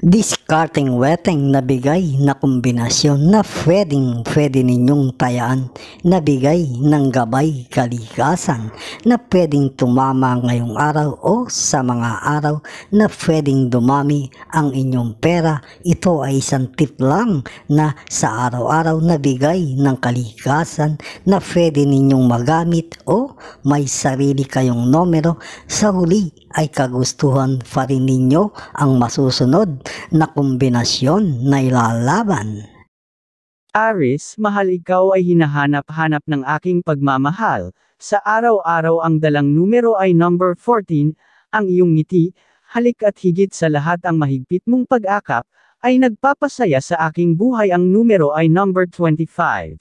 Discarding wetting na bigay na kombinasyon na pwedeng pwede ninyong tayaan na bigay ng gabay kalikasan na pwedeng tumama ngayong araw o sa mga araw na pwedeng dumami ang inyong pera. Ito ay isang tip lang na sa araw-araw na bigay ng kalikasan na pwede ninyong magamit o may sarili kayong numero sa huli ay kagustuhan pa rin ninyo ang masusunod na kombinasyon na ilalaban. Aris, mahal ikaw ay hinahanap-hanap ng aking pagmamahal. Sa araw-araw ang dalang numero ay number 14, ang iyong ngiti, halik at higit sa lahat ang mahigpit mong pag-akap, ay nagpapasaya sa aking buhay ang numero ay number 25.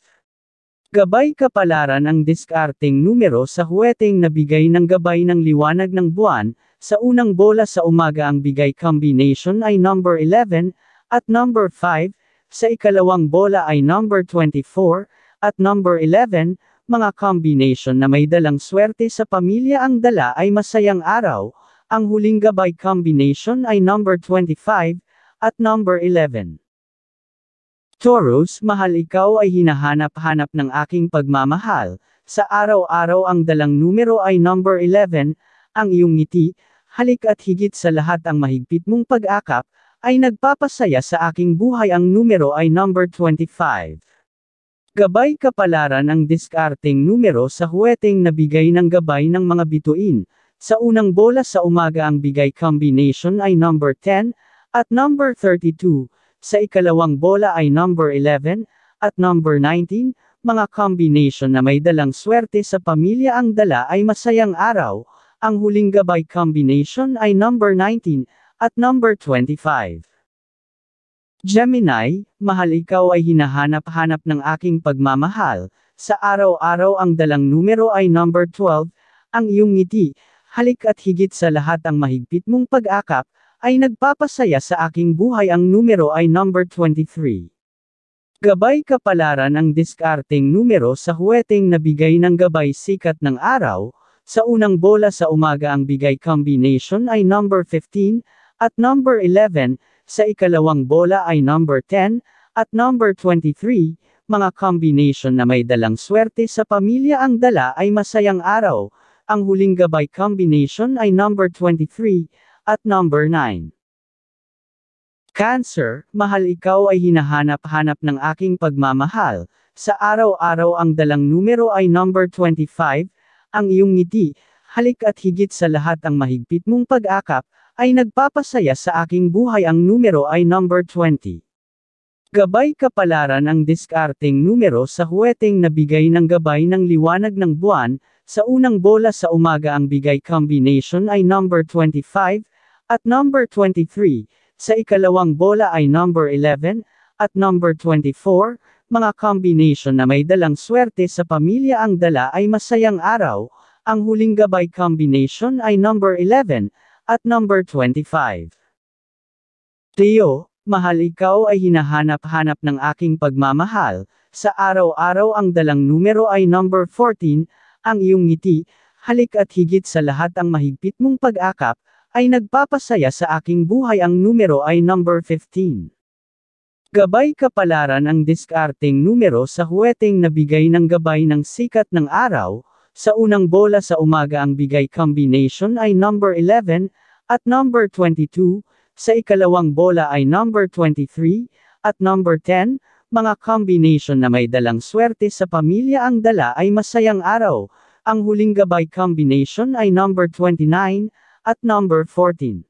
Gabay kapalaran ang diskarteng numero sa huweteng nabigay ng gabay ng liwanag ng buwan, sa unang bola sa umaga ang bigay combination ay number 11 at number 5, sa ikalawang bola ay number 24 at number 11, mga combination na may dalang swerte sa pamilya ang dala ay masayang araw, ang huling gabay combination ay number 25 at number 11. Taurus, mahal ikaw ay hinahanap-hanap ng aking pagmamahal, sa araw-araw ang dalang numero ay number 11, ang iyong ngiti, halik at higit sa lahat ang mahigpit mong pag-akap, ay nagpapasaya sa aking buhay ang numero ay number 25. Gabay kapalaran ang diskarteng numero sa huweteng nabigay ng gabay ng mga bituin. Sa unang bola sa umaga ang bigay combination ay number 10 at number 32, sa ikalawang bola ay number 11 at number 19, mga combination na may dalang swerte sa pamilya ang dala ay masayang araw, ang huling gabay combination ay number 19 at number 25. Gemini, mahal ikaw ay hinahanap-hanap ng aking pagmamahal. Sa araw-araw ang dalang numero ay number 12, ang iyong ngiti, halik at higit sa lahat ang mahigpit mong pag-akap, ay nagpapasaya sa aking buhay ang numero ay number 23. Gabay kapalaran ang diskarteng numero sa huweteng nabigay ng gabay sikat ng araw, sa unang bola sa umaga ang bigay combination ay number 15 at number 11, sa ikalawang bola ay number 10 at number 23, mga combination na may dalang swerte sa pamilya ang dala ay masayang araw. Ang huling gabay combination ay number 23 at number 9. Cancer, mahal ikaw ay hinahanap-hanap ng aking pagmamahal. Sa araw-araw ang dalang numero ay number 25 ang iyong ngiti, halik at higit sa lahat ang mahigpit mong pag-akap, ay nagpapasaya sa aking buhay ang numero ay number 20. Gabay kapalaran ang diskarteng numero sa huweteng nabigay ng gabay ng liwanag ng buwan, sa unang bola sa umaga ang bigay combination ay number 25, at number 23, sa ikalawang bola ay number 11, at number 24, mga combination na may dalang swerte sa pamilya ang dala ay masayang araw, ang huling gabay combination ay number 11, at number 25. Teo, mahal ikaw ay hinahanap-hanap ng aking pagmamahal, sa araw-araw ang dalang numero ay number 14, ang iyong ngiti, halik at higit sa lahat ang mahigpit mong pag-akap, ay nagpapasaya sa aking buhay ang numero ay number 15. Gabay kapalaran ang diskarteng numero sa huweteng nabigay ng gabay ng sikat ng araw, sa unang bola sa umaga ang bigay combination ay number 11, at number 22, sa ikalawang bola ay number 23, at number 10, mga combination na may dalang swerte sa pamilya ang dala ay masayang araw, ang huling gabay combination ay number 29, at number 14.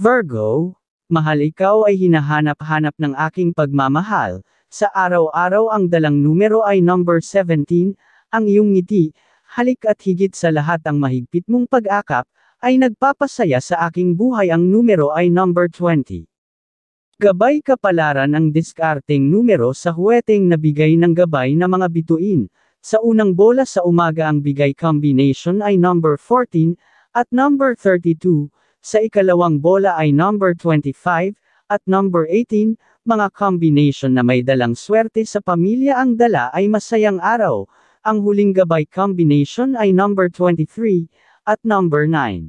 Virgo, Mahal ikaw ay hinahanap-hanap ng aking pagmamahal, sa araw-araw ang dalang numero ay number 17, ang iyong ngiti, halik at higit sa lahat ang mahigpit mong pag-akap, ay nagpapasaya sa aking buhay ang numero ay number 20. Gabay kapalaran ang diskarteng numero sa huweteng nabigay ng gabay na mga bituin, sa unang bola sa umaga ang bigay combination ay number 14, at number 32, sa ikalawang bola ay number 25, at number 18, mga combination na may dalang swerte sa pamilya ang dala ay masayang araw, ang huling gabay combination ay number 23, at number 9.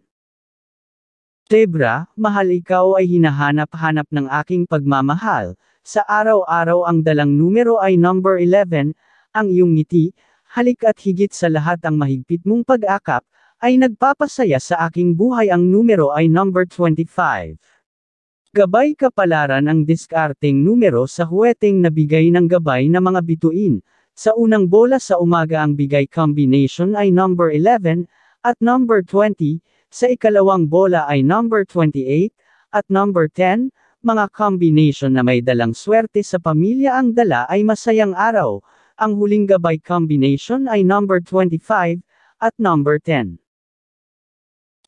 Tebra, mahal ikaw ay hinahanap-hanap ng aking pagmamahal, sa araw-araw ang dalang numero ay number 11, ang iyong ngiti, halik at higit sa lahat ang mahigpit mong pag-akap, ay nagpapasaya sa aking buhay ang numero ay number 25. Gabay kapalaran ang diskarteng numero sa huweteng nabigay ng gabay na mga bituin. Sa unang bola sa umaga ang bigay combination ay number 11 at number 20, sa ikalawang bola ay number 28 at number 10, mga combination na may dalang swerte sa pamilya ang dala ay masayang araw. Ang huling gabay combination ay number 25 at number 10.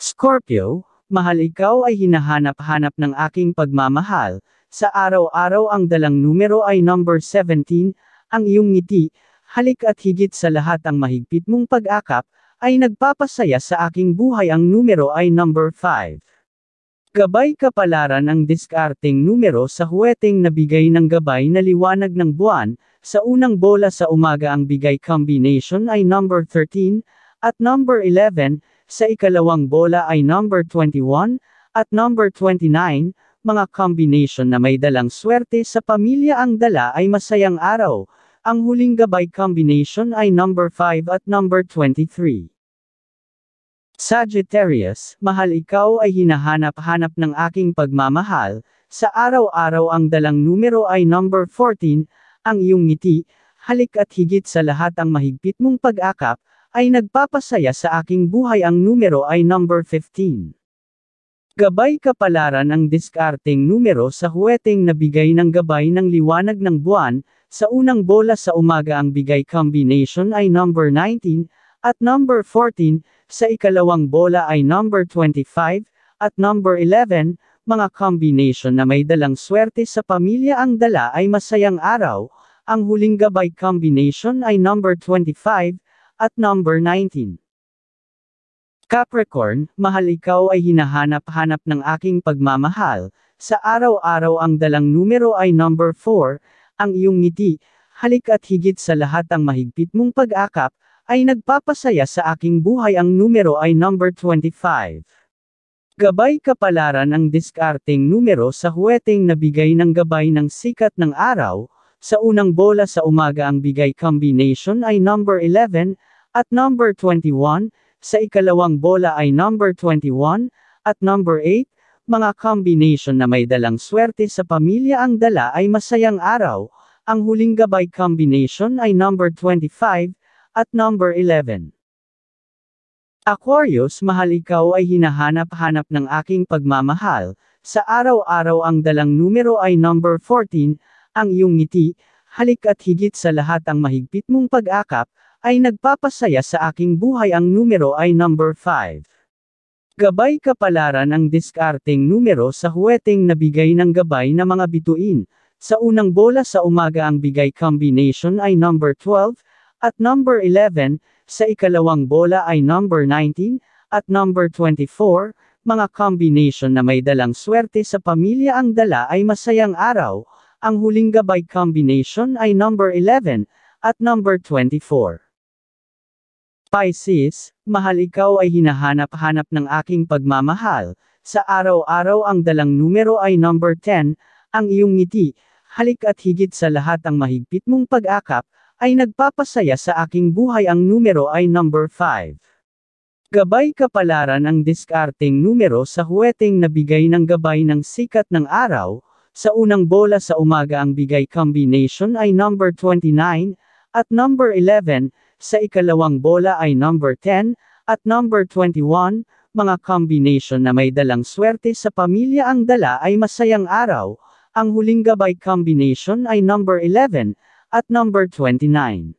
Scorpio, mahal ikaw ay hinahanap-hanap ng aking pagmamahal, sa araw-araw ang dalang numero ay number 17, ang iyong ngiti, halik at higit sa lahat ang mahigpit mong pag-akap, ay nagpapasaya sa aking buhay ang numero ay number 5. Gabay kapalaran ang diskarteng numero sa huweteng nabigay ng gabay na liwanag ng buwan, sa unang bola sa umaga ang bigay combination ay number 13, at number 11, sa ikalawang bola ay number 21 at number 29, mga combination na may dalang swerte sa pamilya ang dala ay masayang araw. Ang huling gabay combination ay number 5 at number 23. Sagittarius, mahal ikaw ay hinahanap-hanap ng aking pagmamahal, sa araw-araw ang dalang numero ay number 14, ang iyong ngiti, halik at higit sa lahat ang mahigpit mong pag-akap, ay nagpapasaya sa aking buhay ang numero ay number 15. Gabay kapalaran ang diskarteng numero sa huweteng nabigay ng gabay ng liwanag ng buwan, sa unang bola sa umaga ang bigay combination ay number 19, at number 14, sa ikalawang bola ay number 25, at number 11, mga combination na may dalang swerte sa pamilya ang dala ay masayang araw, ang huling gabay combination ay number 25, at number 19. Capricorn, mahal ikaw ay hinahanap-hanap ng aking pagmamahal. Sa araw-araw ang dalang numero ay number 4, ang iyong ngiti, halik at higit sa lahat ang mahigpit mong pag-akap, ay nagpapasaya sa aking buhay ang numero ay number 25. Gabay kapalaran ang diskarteng numero sa huweteng nabigay ng gabay ng sikat ng araw, sa unang bola sa umaga ang bigay combination ay number 11 at number 21, sa ikalawang bola ay number 21 at number 8, mga combination na may dalang swerte sa pamilya ang dala ay masayang araw, ang huling gabay combination ay number 25 at number 11. Aquarius mahal ikaw ay hinahanap-hanap ng aking pagmamahal, sa araw-araw ang dalang numero ay number 14 ang iyong ngiti, halik at higit sa lahat ang mahigpit mong pag-akap, ay nagpapasaya sa aking buhay ang numero ay number 5. Gabay kapalaran ang diskarteng numero sa huweteng nabigay ng gabay na mga bituin. Sa unang bola sa umaga ang bigay combination ay number 12, at number 11, sa ikalawang bola ay number 19, at number 24, mga combination na may dalang swerte sa pamilya ang dala ay masayang araw, ang huling gabay combination ay number 11 at number 24. Pisces, mahal ikaw ay hinahanap-hanap ng aking pagmamahal. Sa araw-araw ang dalang numero ay number 10, ang iyong ngiti, halik at higit sa lahat ang mahigpit mong pag-akap, ay nagpapasaya sa aking buhay ang numero ay number 5. Gabay kapalaran ang diskarteng numero sa huweteng nabigay ng gabay ng sikat ng araw, sa unang bola sa umaga ang bigay combination ay number 29 at number 11, sa ikalawang bola ay number 10 at number 21, mga combination na may dalang swerte sa pamilya ang dala ay masayang araw, ang huling gabay combination ay number 11 at number 29.